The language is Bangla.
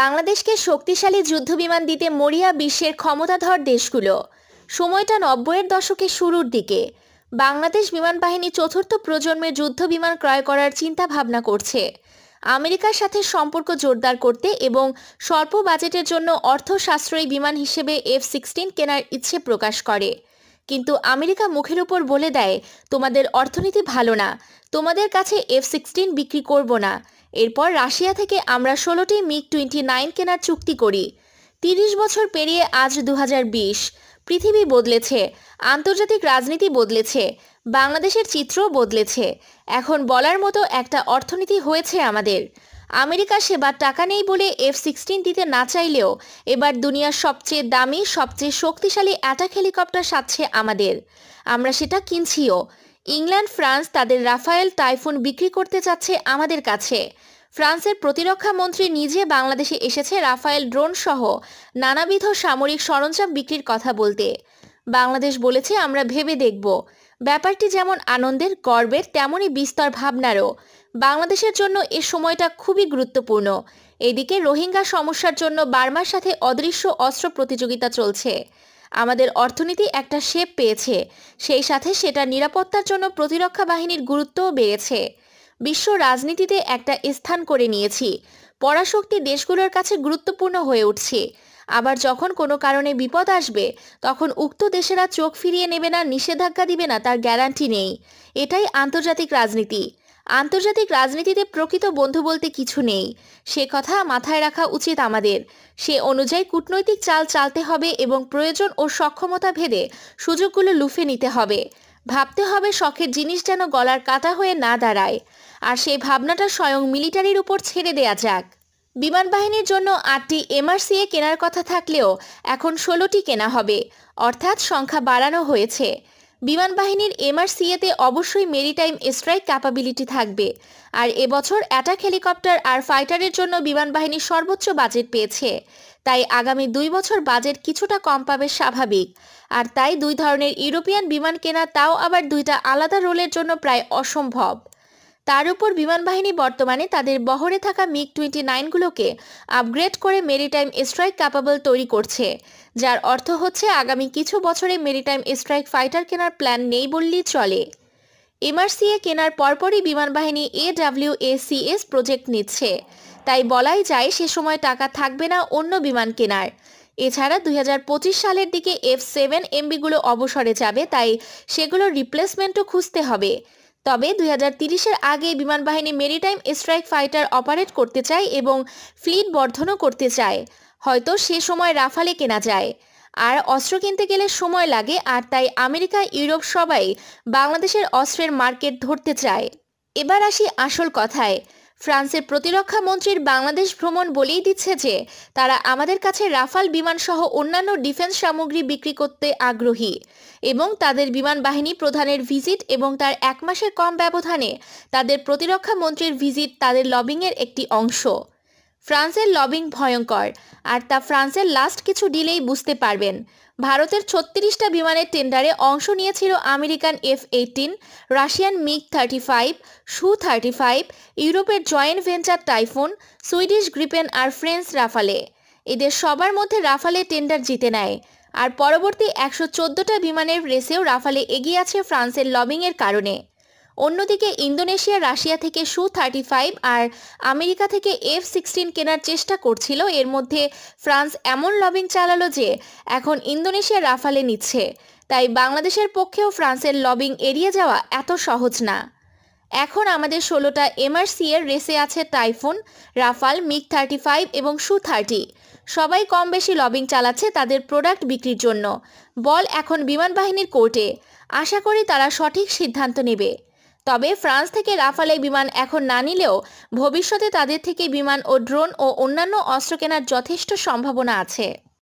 বাংলাদেশকে শক্তিশালী যুদ্ধ বিমান দিতে মরিয়া বিশ্বের ক্ষমতাধর দেশগুলো সময়টা নব্বইয়ের দশকে শুরুর দিকে বাংলাদেশ বিমান বাহিনী চতুর্থ প্রজন্মের যুদ্ধ বিমান ক্রয় করার চিন্তা ভাবনা করছে আমেরিকার সাথে সম্পর্ক জোরদার করতে এবং স্বল্প বাজেটের জন্য অর্থ সাশ্রয়ী বিমান হিসেবে এফ সিক্সটিন কেনার ইচ্ছে প্রকাশ করে কিন্তু আমেরিকা মুখের উপর বলে দেয় তোমাদের অর্থনীতি ভালো না তোমাদের কাছে এফ সিক্সটিন বিক্রি করব না এরপর রাশিয়া থেকে আমরা ষোলোটি মিগ টোয়েন্টি নাইন কেনার চুক্তি করি তিরিশ বছর পেরিয়ে আজ দু পৃথিবী বদলেছে আন্তর্জাতিক রাজনীতি বদলেছে বাংলাদেশের চিত্র বদলেছে এখন বলার মতো একটা অর্থনীতি হয়েছে আমাদের আমেরিকা সেবার টাকা নেই বলে এফ সিক্সটিন দিতে না চাইলেও এবার দুনিয়ার সবচেয়ে দামি সবচেয়ে শক্তিশালী অ্যাটাক হেলিকপ্টার সাজছে আমাদের আমরা সেটা কিনছিও ইংল্যান্ড ফ্রান্স তাদের রাফায়েল টাইফুন বিক্রি করতে চাচ্ছে আমাদের কাছে ফ্রান্সের প্রতিরক্ষা মন্ত্রী নিজে বাংলাদেশে এসেছে রাফায়েল ড্রোন সহ নানাবিধ সামরিক সরঞ্জাম বিক্রির কথা বলতে বাংলাদেশ বলেছে আমরা ভেবে দেখব ব্যাপারটি যেমন আনন্দের গর্বের তেমনই বিস্তর ভাবনারও বাংলাদেশের জন্য এ সময়টা খুবই গুরুত্বপূর্ণ এদিকে রোহিঙ্গা সমস্যার জন্য বার্মার সাথে অদৃশ্য অস্ত্র প্রতিযোগিতা চলছে আমাদের অর্থনীতি একটা শেপ পেয়েছে সেই সাথে সেটা নিরাপত্তার জন্য প্রতিরক্ষা বাহিনীর গুরুত্বও বেড়েছে বিশ্ব রাজনীতিতে একটা স্থান করে নিয়েছি পরাশক্তি দেশগুলোর কাছে গুরুত্বপূর্ণ হয়ে উঠছে আবার যখন কোনো কারণে বিপদ আসবে তখন উক্ত দেশেরা চোখ ফিরিয়ে নেবে না নিষেধাজ্ঞা দিবে না তার গ্যারান্টি নেই এটাই আন্তর্জাতিক রাজনীতি আন্তর্জাতিক রাজনীতিতে প্রকৃত বন্ধু বলতে কিছু নেই সে কথা মাথায় রাখা উচিত আমাদের সে অনুযায়ী কূটনৈতিক চাল চালতে হবে এবং প্রয়োজন ও সক্ষমতা ভেদে সুযোগগুলো লুফে নিতে হবে ভাবতে হবে শখের জিনিস যেন গলার কাটা হয়ে না দাঁড়ায় আর সেই ভাবনাটা স্বয়ং মিলিটারির উপর ছেড়ে দেয়া যাক বিমান বাহিনীর জন্য আটটি এমআরসিএ কেনার কথা থাকলেও এখন ষোলোটি কেনা হবে অর্থাৎ সংখ্যা বাড়ানো হয়েছে বিমান বাহিনীর এমআরসিএতে অবশ্যই মেরিটাইম স্ট্রাইক ক্যাপাবিলিটি থাকবে আর এবছর অ্যাটাক হেলিকপ্টার আর ফাইটারের জন্য বিমান বাহিনী সর্বোচ্চ বাজেট পেয়েছে তাই আগামী দুই বছর বাজেট কিছুটা কম পাবে স্বাভাবিক আর তাই দুই ধরনের ইউরোপিয়ান বিমান কেনা তাও আবার দুইটা আলাদা রোলের জন্য প্রায় অসম্ভব তার উপর বিমানবাহিনী বর্তমানে তাদের বহরে থাকা মিগ টোয়েন্টি নাইনগুলোকে আপগ্রেড করে মেরিটাইম স্ট্রাইক ক্যাপাবল তৈরি করছে যার অর্থ হচ্ছে আগামী কিছু বছরে মেরিটাইম স্ট্রাইক ফাইটার কেনার প্ল্যান নেই বললেই চলে এমআরসিএ কেনার পরপরই বিমানবাহিনী এ ডাব্লিউ এস প্রজেক্ট নিচ্ছে তাই বলাই যায় সে সময় টাকা থাকবে না অন্য বিমান কেনার এছাড়া দুই সালের দিকে এফ সেভেন এমবিগুলো অবসরে যাবে তাই সেগুলোর রিপ্লেসমেন্টও খুঁজতে হবে তবে দুই তিরিশের আগে বিমান মেরিটাইম স্ট্রাইক ফাইটার অপারেট করতে চায় এবং ফ্লিট বর্ধনও করতে চায় হয়তো সে সময় রাফালে কেনা যায় আর অস্ত্র কিনতে গেলে সময় লাগে আর তাই আমেরিকা ইউরোপ সবাই বাংলাদেশের অস্ত্রের মার্কেট ধরতে চায় এবার আসি আসল কথায় ফ্রান্সের প্রতিরক্ষা মন্ত্রীর বাংলাদেশ ভ্রমণ বলেই দিচ্ছে যে তারা আমাদের কাছে রাফাল বিমান সহ অন্যান্য ডিফেন্স সামগ্রী বিক্রি করতে আগ্রহী এবং তাদের বিমান বাহিনী প্রধানের ভিজিট এবং তার এক মাসের কম ব্যবধানে তাদের প্রতিরক্ষা মন্ত্রীর ভিজিট তাদের লবিংয়ের একটি অংশ ফ্রান্সের লবিং ভয়ঙ্কর আর তা ফ্রান্সের লাস্ট কিছু ডিলেই বুঝতে পারবেন ভারতের ছত্রিশটা বিমানের টেন্ডারে অংশ নিয়েছিল American F eighteen Russian MiG thirty five Su thirty five ইউরোপের joint venture Typhoon Swedish Gripen আর ফ্রেন্স রাফালে এদের সবার মধ্যে রাফালে টেন্ডার জিতে নেয় আর পরবর্তী একশো চোদ্দোটা বিমানের রেসেও রাফালে এগিয়ে আছে ফ্রান্সের লবিংয়ের কারণে অন্যদিকে ইন্দোনেশিয়া রাশিয়া থেকে সু থার্টি ফাইভ আর আমেরিকা থেকে এফ সিক্সটিন কেনার চেষ্টা করছিল এর মধ্যে ফ্রান্স এমন লবিং চালালো যে এখন ইন্দোনেশিয়া রাফালে নিচ্ছে তাই বাংলাদেশের পক্ষেও ফ্রান্সের লবিং এড়িয়ে যাওয়া এত সহজ না এখন আমাদের ষোলোটা এমআরসি এর রেসে আছে Typhoon Rafale MiG thirty five এবং সু থার্টি সবাই কম বেশি লবিং চালাচ্ছে তাদের প্রোডাক্ট বিক্রির জন্য বল এখন বিমান বাহিনীর কোর্টে আশা করি তারা সঠিক সিদ্ধান্ত নেবে তবে ফ্রান্স থেকে রাফালে বিমান এখন না নিলেও ভবিষ্যতে তাদের থেকে বিমান ও ড্রোন ও অন্যান্য অস্ত্র কেনার যথেষ্ট সম্ভাবনা আছে